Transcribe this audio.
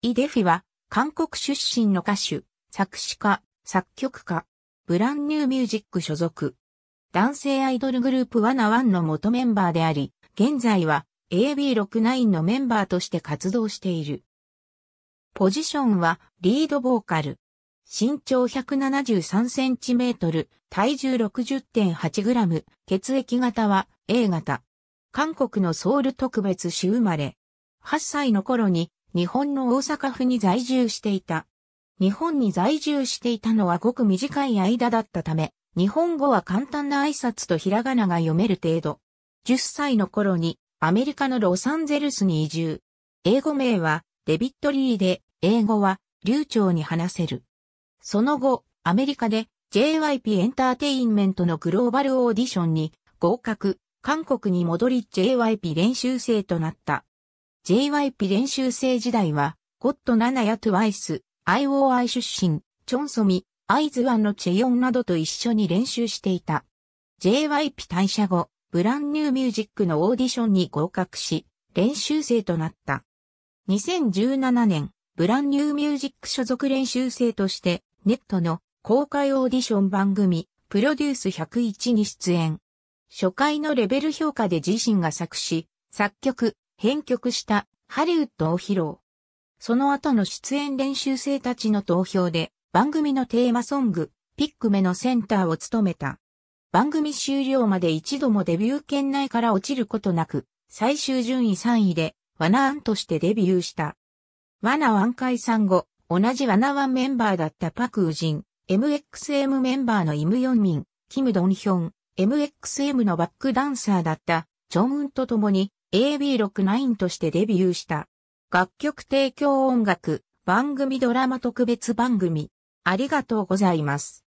イ・デフィは、韓国出身の歌手、作詞家、作曲家、ブランニューミュージック所属。男性アイドルグループワナワンの元メンバーであり、現在は AB69 のメンバーとして活動している。ポジションはリードボーカル。身長1 7 3トル、体重6 0 8ム、血液型は A 型。韓国のソウル特別市生まれ。8歳の頃に日本の大阪府に在住していた。日本に在住していたのはごく短い間だったため、日本語は簡単な挨拶とひらがなが読める程度。10歳の頃にアメリカのロサンゼルスに移住。英語名はデビット・リーで、英語は流暢に話せる。その後、アメリカで JYP エンターテインメントのグローバルオーディションに合格、韓国に戻り JYP 練習生となった。JYP 練習生時代は、ゴッド7やトゥワイス、IOI 出身、チョンソミ、アイズワンのチェヨンなどと一緒に練習していた。JYP 退社後、ブランニューミュージックのオーディションに合格し、練習生となった。2017年、ブランニューミュージック所属練習生として、ネットの公開オーディション番組、プロデュース101に出演。初回のレベル評価で自身が作詞、作曲、編曲したハリウッドを披露。その後の出演練習生たちの投票で番組のテーマソング、ピックメのセンターを務めた。番組終了まで一度もデビュー圏内から落ちることなく、最終順位3位で、ワナアンとしてデビューした。ワナワン解散後、同じワナワンメンバーだったパクウジン、MXM メンバーのイムヨンミン、キムドンヒョン、MXM のバックダンサーだった、チョンウンと共に、AB69 としてデビューした。楽曲提供音楽、番組ドラマ特別番組。ありがとうございます。